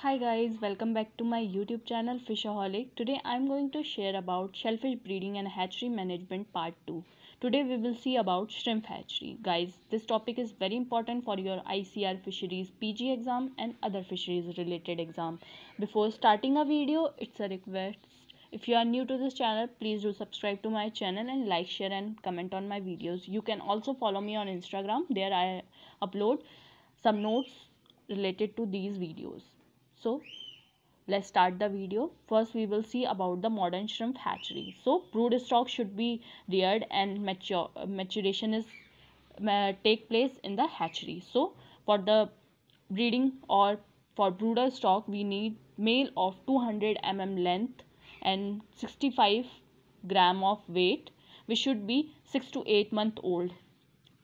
hi guys welcome back to my youtube channel fishaholic today i'm going to share about shellfish breeding and hatchery management part 2 today we will see about shrimp hatchery guys this topic is very important for your icr fisheries pg exam and other fisheries related exam before starting a video it's a request if you are new to this channel please do subscribe to my channel and like share and comment on my videos you can also follow me on instagram there i upload some notes related to these videos so let's start the video first we will see about the modern shrimp hatchery so brood stock should be reared and mature maturation is take place in the hatchery so for the breeding or for brooder stock we need male of 200 mm length and 65 gram of weight which should be 6 to 8 month old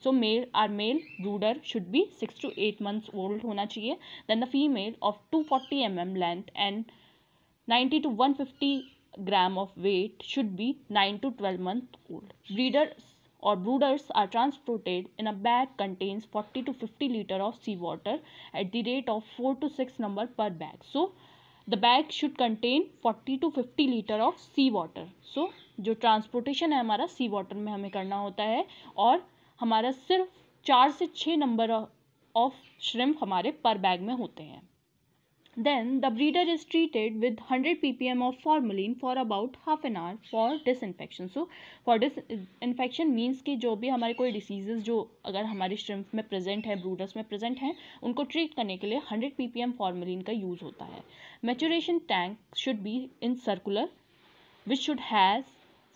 so male are male brooder should be six to eight months old होना चाहिए then the female of two forty M M length and ninety to one fifty gram of weight should be nine to twelve month old breeder और brooders are transported in a bag contains forty to fifty litre of sea water at the rate of four to six number per bag so the bag should contain forty to fifty litre of sea water so जो transportation है हमारा सी water में हमें करना होता है और हमारा सिर्फ चार से छः नंबर ऑफ श्रिम्प हमारे पर बैग में होते हैं then the breeder is treated with hundred P P M of formalin for about half an hour for disinfection so for disinfection means कि जो भी हमारे कोई डिसीजेज जो अगर हमारे श्रिम्प में प्रेजेंट है ब्रूडर्स में प्रेजेंट हैं उनको ट्रीट करने के लिए hundred P P M formalin का यूज़ होता है maturation tank should be in circular which should has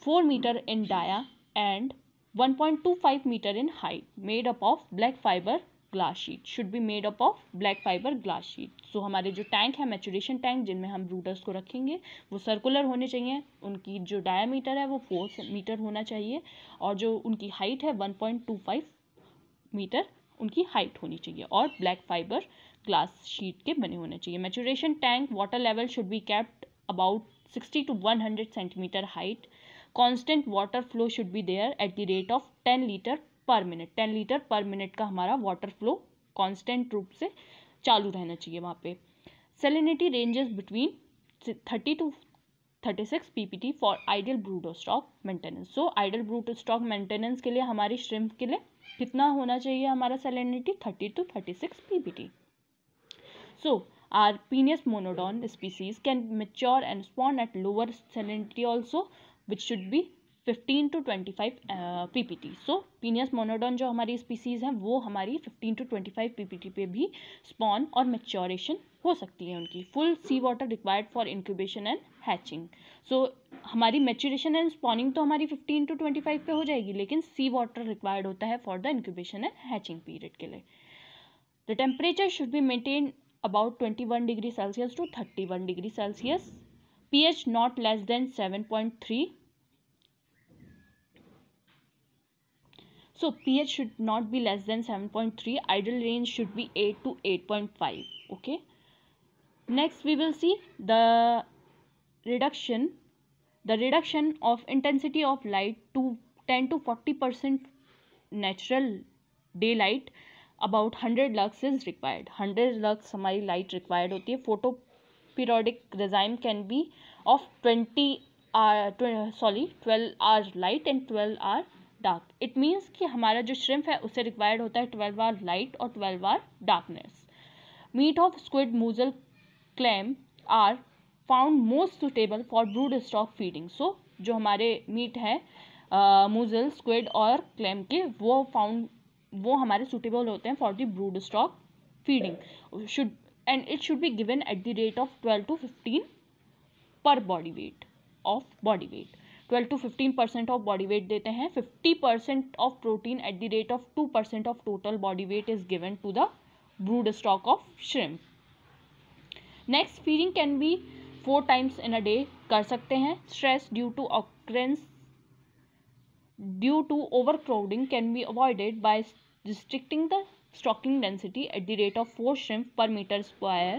four metre in dia and 1.25 meter in height made up of black fiber glass sheet should be made up of black fibre glass sheet so हमारे जो tank है maturation tank जिनमें हम ब्रूडर्स को रखेंगे वो circular होने चाहिए उनकी जो डायामीटर है वो फोर मीटर होना चाहिए और जो उनकी हाइट है one point two five metre उनकी हाइट होनी चाहिए और ब्लैक फाइबर ग्लास शीट के बने होने चाहिए maturation tank water level should be kept about sixty to one hundred centimetre height constant water flow should be there at the rate of ten litre per minute ten litre per minute का हमारा water flow constant रूप से चालू रहना चाहिए वहाँ पे salinity ranges between thirty two thirty six P P T for ideal brood stock maintenance so ideal brood stock maintenance के लिए हमारी श्रिम्प के लिए कितना होना चाहिए हमारा salinity thirty two thirty six P P T so are Penaeus monodon species can mature and spawn at lower salinity also which should be 15 to 25 PPT so Penaeus monodon जो हमारी स्पीसीज हैं वो हमारी 15 टू 25 पीपीटी पे भी spawn और maturation हो सकती है उनकी full sea water required for incubation and hatching so हमारी मेच्योरेशन एंड स्पॉनिंग तो हमारी 15 टू 25 पे हो जाएगी लेकिन सी वाटर रिक्वायर्ड होता है for the incubation and hatching period के लिए the temperature should be maintain about one degree Celsius to one degree Celsius P H not less than seven point three so P H should not be less than seven point three ideal range should be eight to eight point five okay next we will see the reduction the reduction of intensity of light to ten to forty percent natural day light about hundred lux is required hundred lux हमारी light required होती है photo periodic regime can be of 20 hour 20, sorry 12 hour light and 12 hour dark it कि हमारा जो shrimp है उसे required होता है ट्वेल्व आर लाइट और twelve hour darkness meat of squid mussel clam are found most suitable for brood stock feeding so जो हमारे मीट है मूजल स्क्विड और क्लैम के वो फाउंड वो हमारे सुटेबल होते हैं for the brood stock feeding should and it should be given at the rate of 12 to 15 per body weight of body weight 12 to 15 percent of body weight देते हैं 50 percent of protein at the rate of 2 percent of total body weight is given to the brood stock of shrimp next feeding can be four times in a day कर सकते हैं stress due to occurrence due to overcrowding can be avoided by restricting the stocking density at the rate of 4 shrimp per meter square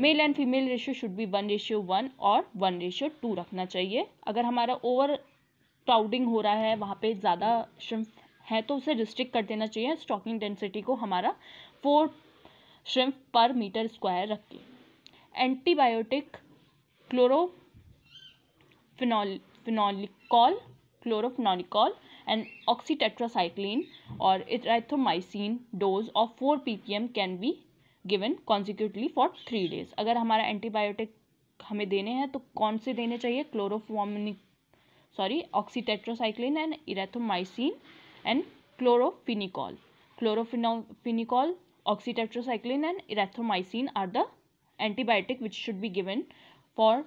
male and female ratio should be one ratio one और one ratio two रखना चाहिए अगर हमारा over crowding हो रहा है वहाँ पे ज़्यादा श्रिम्प है तो उसे रिस्ट्रिक्ट कर देना चाहिए स्टॉकिंग डेंसिटी को हमारा four shrimp per metre square रख के antibiotic chlorophenol phenolicol chlorophenolicol and oxytetracycline और erythromycin dose of four P P M can be given consecutively for three days अगर हमारा एंटीबायोटिक हमें देने हैं तो कौन से देने चाहिए chloroformic sorry oxytetracycline and erythromycin and chlorophenicol chlorophenophenicol oxytetracycline and erythromycin are the antibiotic which should be given for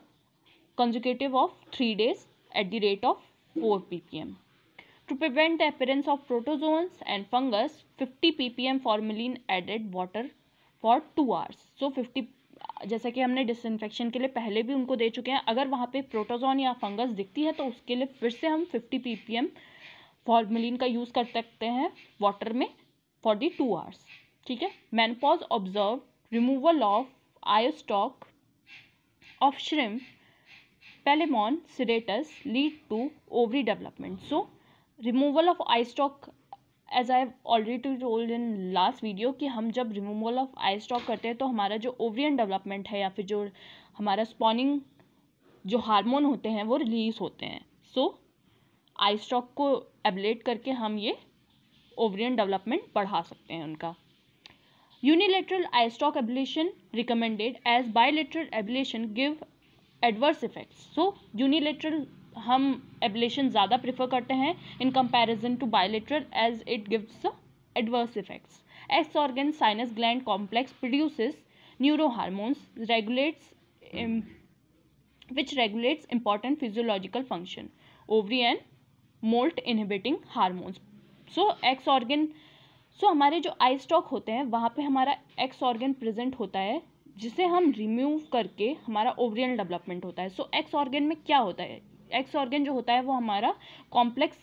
consecutive of three days at the rate of four P P M to prevent appearance of protozoans and fungus 50 ppm formalin added water for 2 hours so 50 जैसा कि हमने disinfection के लिए पहले भी उनको दे चुके हैं अगर वहाँ पे प्रोटोजोन या फंगस दिखती है तो उसके लिए फिर से हम 50 ppm फॉर्मेलिन का यूज़ कर सकते हैं वाटर में फॉर दी टू आवर्स ठीक है menopause observe removal of eyestalk of shrimp Palaemon serratus lead to ovary development so removal of eye stalk as I already to told in last video कि हम जब removal of eye stock करते हैं तो हमारा जो ओवरियन डेवलपमेंट है या फिर जो हमारा स्पॉनिंग जो हार्मोन होते हैं वो रिलीज होते हैं सो आई स्टॉक को एबलेट करके हम ये ओवरियन डेवलपमेंट बढ़ा सकते हैं उनका unilateral eye stalk ablation recommended as bilateral ablation give adverse effects so unilateral हम एबलेशन ज़्यादा प्रेफर करते हैं in comparison to bilateral as it gives adverse effects X organ sinus gland complex produces hormones regulates which regulates important physiological function ovary and moult inhibiting hormones so X organ so um, हमारे जो आई stock होते हैं वहाँ पर हमारा x organ present होता है जिसे हम रिमूव करके हमारा ओवरियन डेवलपमेंट होता है सो एक्स ऑर्गन में क्या होता है एक्स ऑर्गेन जो होता है वो हमारा कॉम्प्लेक्स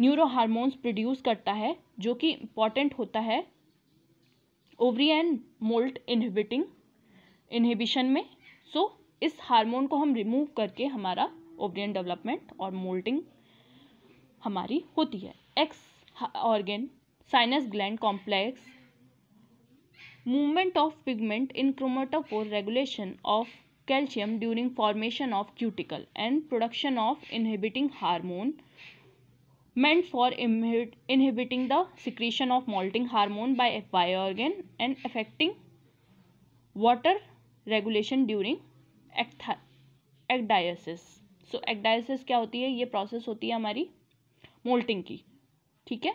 न्यूरो हार्मोन्स प्रोड्यूस करता है जो कि इम्पॉर्टेंट होता है ovary and moult inhibiting inhibition में सो so, इस हार्मोन को हम रिमूव करके हमारा ओवरियन डेवलपमेंट और मोल्टिंग हमारी होती है X organ sinus gland complex movement of pigment in chromatophore regulation of calcium during formation of cuticle and production of inhibiting hormone meant for inhibit inhibiting the secretion of molting hormone by FY organ and affecting water regulation during ecdysis so ecdysis क्या होती है ये process होती है हमारी moulting की ठीक है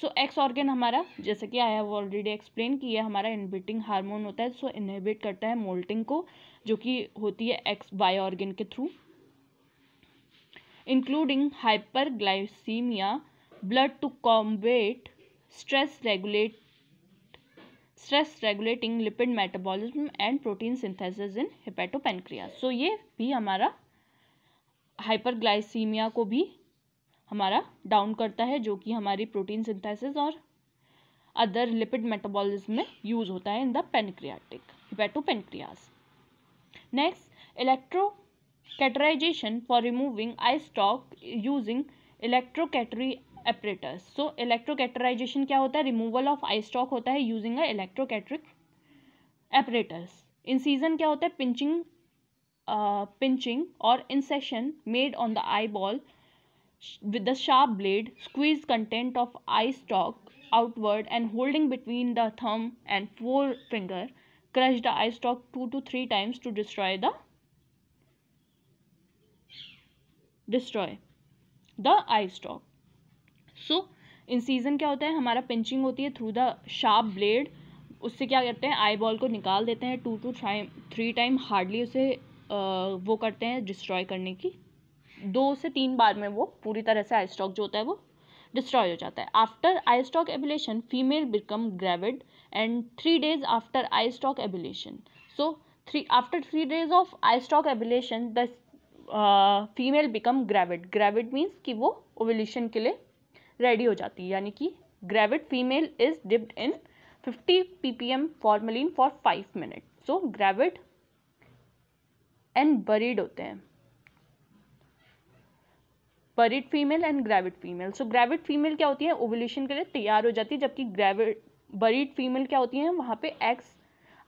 सो एक्स ऑर्गेन हमारा जैसे कि आई हैव ऑलरेडी एक्सप्लेन कि ये हमारा इनबिटिंग हार्मोन होता है सो so, इनहिबिट करता है मोल्टिंग को जो कि होती है एक्स वाई ऑर्गेन के through including hyperglycaemia blood to combat stress regulate stress regulating lipid metabolism and protein synthesis in hepatopancreas so ये भी हमारा हाइपरग्लाइसीमिया को भी हमारा डाउन करता है जो कि हमारी प्रोटीन सिंथेसिस और अदर लिपिड मेटाबॉलिज्म में यूज होता है in the pancreatic pancreas next electro cauterisation for removing eye stalk using cautery apparatus so cauterisation क्या होता है रिमूवल ऑफ आई स्टॉक होता है यूजिंग अ कैटरिक एपरेटर्स इन सीजन क्या होता है पिंचिंग पिंचिंग uh, और incision made on the eyeball with the sharp blade, squeeze content of eye stalk outward and holding between the thumb and forefinger, crush the eye stalk 2 to 3 times to destroy the destroy the eye stalk. So, incision क्या होता है हमारा pinching होती है through the sharp blade उससे क्या करते हैं आई बॉल को निकाल देते हैं two to three time hardly उसे आ, वो करते हैं डिस्ट्रॉय करने की दो से तीन बार में वो पूरी तरह से आई स्टॉक जो होता है वो डिस्ट्रॉय हो जाता है after eye stalk ablation female become gravid and three days after eye stalk ablation so three after three days of eye stalk ablation the female become gravid gravid means कि वो ovulation के लिए ready हो जाती है यानी कि gravid female is dipped in fifty P P M formalin for five minute so gravid and berried होते हैं berried female and gravid female so gravid female क्या होती है ओवल्यूशन के लिए तैयार हो जाती है जबकि ग्रेविड बरीड फीमेल क्या होती हैं वहाँ पे एक्स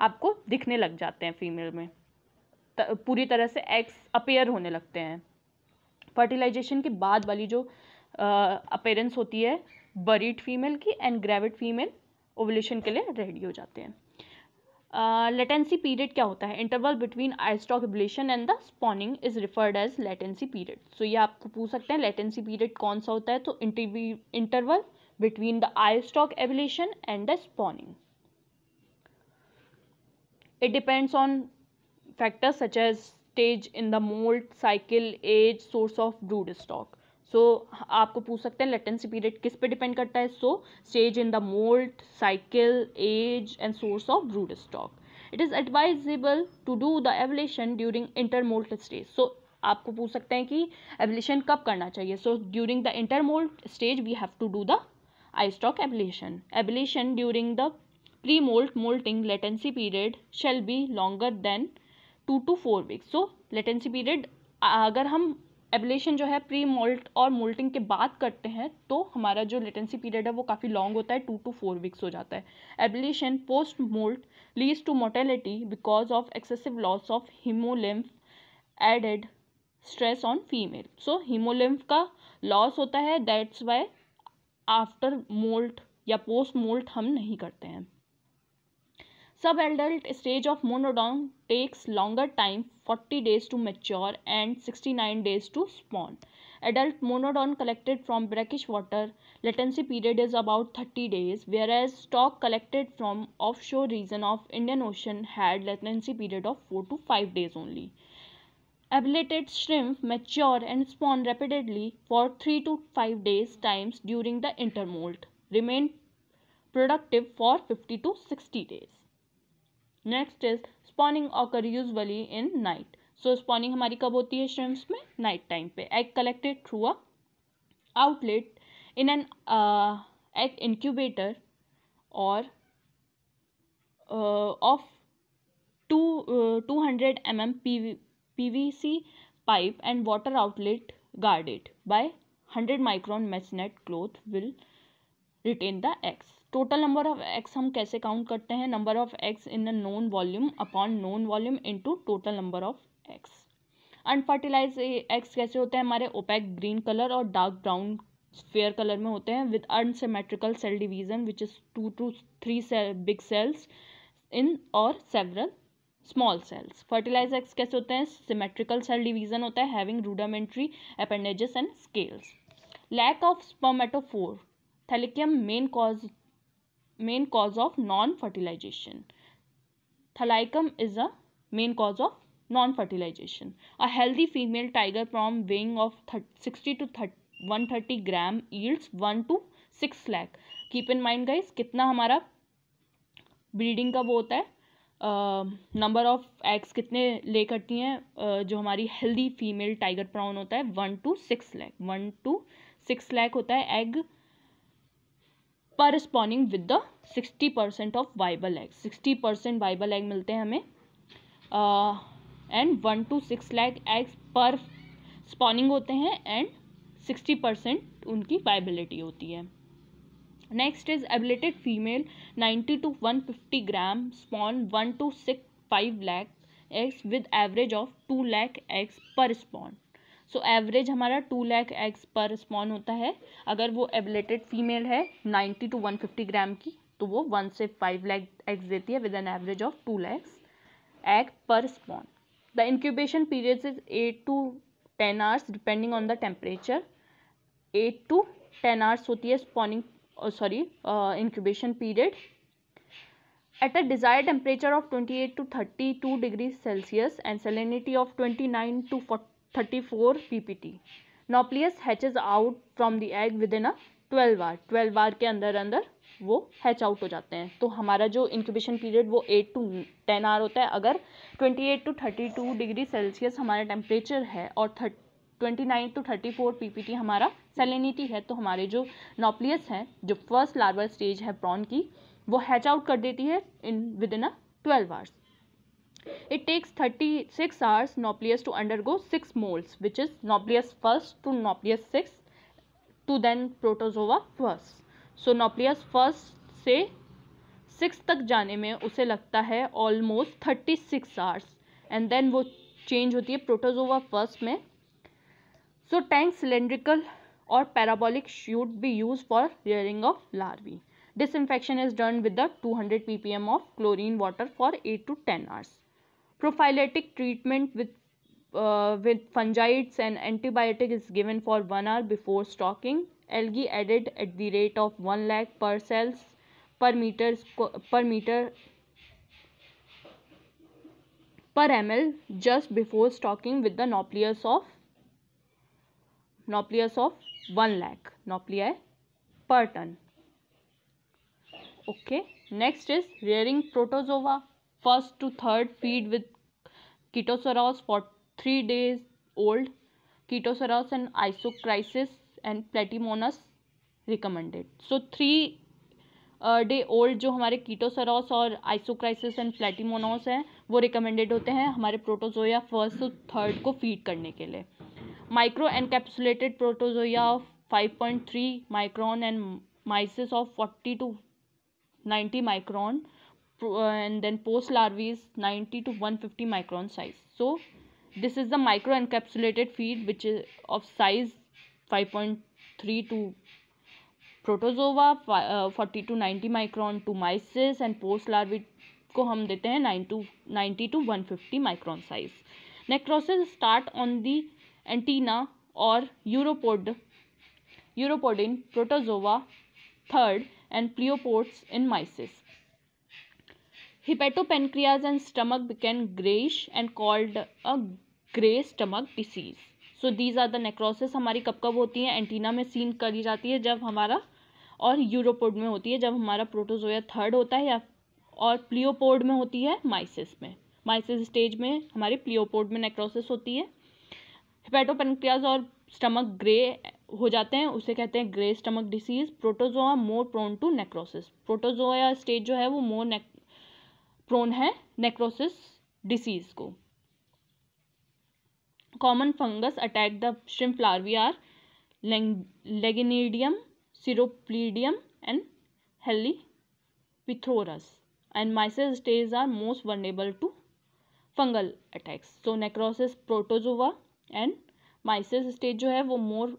आपको दिखने लग जाते हैं फीमेल में त, पूरी तरह से एक्स अपेयर होने लगते हैं फर्टिलाइजेशन के बाद वाली जो अपेयरेंस होती है बरीड फीमेल की एंड ग्रेविड फीमेल ओवल्यूशन के लिए रेडी हो जाते हैं लेटेंसी पीरियड क्या होता है interval between eyestalk ablation and the spawning is referred as latency period so ये आपको पूछ सकते हैं लेटेंसी पीरियड कौन सा होता है तो interval between the eyestalk ablation and the spawning it depends on factors such as stage in the moult cycle as source of brood stock so so, आपको पूछ सकते हैं लेटेंसी पीरियड किस पे डिपेंड करता है so stage in the moult cycle as and source of brood stock it is advisable to do the ablation during intermoult stage so आपको पूछ सकते हैं कि एवलेशन कब करना चाहिए so during the intermoult stage we have to do the eye stalk ablation ablation during the pre moult moulting latency period shall be longer than two to four weeks so latency period अगर हम ablation जो है pre moult और moulting के बाद करते हैं तो हमारा जो लेटेंसी पीरियड है वो काफ़ी लॉन्ग होता है टू टू फोर वीक्स हो जाता है ablation post moult leads to mortality because of excessive loss of haemolymph added stress on female so haemolymph का लॉस होता है दैट्स वाई आफ्टर मोल्ट या पोस्ट मोल्ट हम नहीं करते हैं Subadult stage of monodon takes longer time 40 days to mature and 69 days to spawn. Adult monodon collected from brackish water latency period is about 30 days whereas stock collected from offshore region of Indian Ocean had latency period of 4 to 5 days only. Ablated shrimp mature and spawn rapidly for 3 to 5 days times during the intermolt, Remain productive for 50 to 60 days. Next is spawning occur usually in night so spawning हमारी कब होती है shrimps में night time पे egg collected through a outlet in an egg incubator और of two two hundred M M P V C pipe and water outlet guarded by hundred micron mesh net cloth will retain the eggs total number of eggs हम कैसे count करते हैं number of eggs in a known volume upon known volume into total number of eggs unfertilise eggs कैसे होते हैं हमारे opaque green colour और dark brown fair colour में होते हैं with unsymmetrical cell division which is two to three big cells in और several small cells fertilise eggs कैसे होते हैं सिमेट्रिकल सेल डिवीजन होता है having rudimentary appendages and scales lack of spermatophore thelycum main cause main cause of non fertilisation thelycum is a main cause of non fertilisation a healthy female tiger from weighing of sixty to one thirty gram yields one to six lakh keep in mind guys कितना हमारा breeding का वो होता है number of eggs कितने ले करती हैं uh, जो हमारी हेल्दी फीमेल टाइगर प्राउन होता है one to six lakh one to six lakh होता है egg corresponding with the sixty percent of viable egg sixty percent viable egg मिलते हैं हमें and one to six lakh eggs per spawning होते हैं एंड सिक्सटी परसेंट उनकी वाइबिलिटी होती है next is ablated female ninety to one fifty gram spawn one to six five lakh eggs with average of two lakh eggs per spawn so average हमारा two lakh eggs per spawn होता है अगर वो ablated female है ninety to one fifty gram की तो वो one से फाइव लैख एग्स देती है with an average of two lakhs egg per spawn the incubation periods is eight to ten hours depending on the temperature eight to ten hours होती है spawning sorry incubation period at a desire temperature of twenty eight to thirty two degree Celsius and salinity of twenty nine to forty thirty four P T ppt. Hatch hatches out from the egg within a twelve are twelve hours के अंदर अंदर वो hatch out हो जाते हैं तो हमारा जो इंक्यूबेशन पीरियड वो एट टू टेन आर होता है अगर twenty eight to thirty two degree Celsius हमारा टेम्परेचर है और thirty twenty nine to thirty four P P T हमारा सेलिनिटी है तो हमारे जो नोपलियस हैं जो फर्स्ट लार्वल स्टेज है प्रॉन की वो हैच आउट कर देती है in within a twelve hours It takes 36 hours Nauplius to undergo 6 molds which is Nauplius first to Nauplius 6 to then protozoa first. So Nauplius first से 6 तक जाने में उसे लगता है ऑलमोस्ट 36 आवर्स एंड देन वो चेंज होती है प्रोटोजोवा फर्स्ट में सो टैंक सिलेंड्रिकल और parabolic should be use for rearing of larvae disinfection is done with the 200 ppm of chlorine water for 8 to 10 hours Prophylactic treatment with uh, with fungicides and antibiotic is given for 1 hour before stocking. Algae added at the rate of 1 lakh per cells per meter per meter per ml just before stocking with the nucleus of nucleus of 1 lakh nuclei per ton. Okay, next is rearing protozoa. First to third feed with Chaetoceros for three days old Chaetoceros and Isochrysis and platymonus recommended so three day uh, old जो हमारे कीटोसरॉस और आइसोक्राइसिस and प्लेटिमोनोस हैं वो recommended होते हैं हमारे protozoea first और third को फीड करने के लिए micro encapsulated protozoea of 5.3 micron and mysis of 40 to 90 micron Uh, and then post to one fifty to size so this is the micro encapsulated feed which is of size five point three to protozoea forty to ninety micron to mysis and post larvae को हम देते हैं nine to ninety to one fifty micron size necrosis start on the antenna और uropod uropod in protozoea third and pleopods in mysis hepatopancreas and stomach became greyish and called a grey stomach disease so these are the necrosis हमारी कब कब होती है antenna में scene करी जाती है जब हमारा और यूरोपोड में होती है जब हमारा प्रोटोजोया थर्ड होता है या और प्लियोपोड में होती है माइसिस में माइसिस स्टेज में हमारी प्लियोपोड में नेक्रोसिस होती है हिपेटोपेनक्रियाज और स्टमक ग्रे हो जाते हैं उसे कहते हैं grey stomach disease protozoea more prone to necrosis protozoea stage जो है वो मोर प्रोन है नेक्रोसिस डिसीज को common fungus attack the shrimp larvae are Lagenidium Sirolpidium and Haliphthoros and mysis stage are most vulnerable to fungal attacks so necrosis protozoea and mysis stage जो है वो more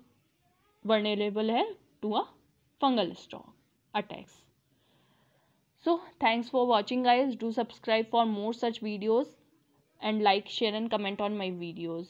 vulnerable है to a fungal stock attacks so thanks for watching guys do subscribe for more such videos and like share and comment on my videos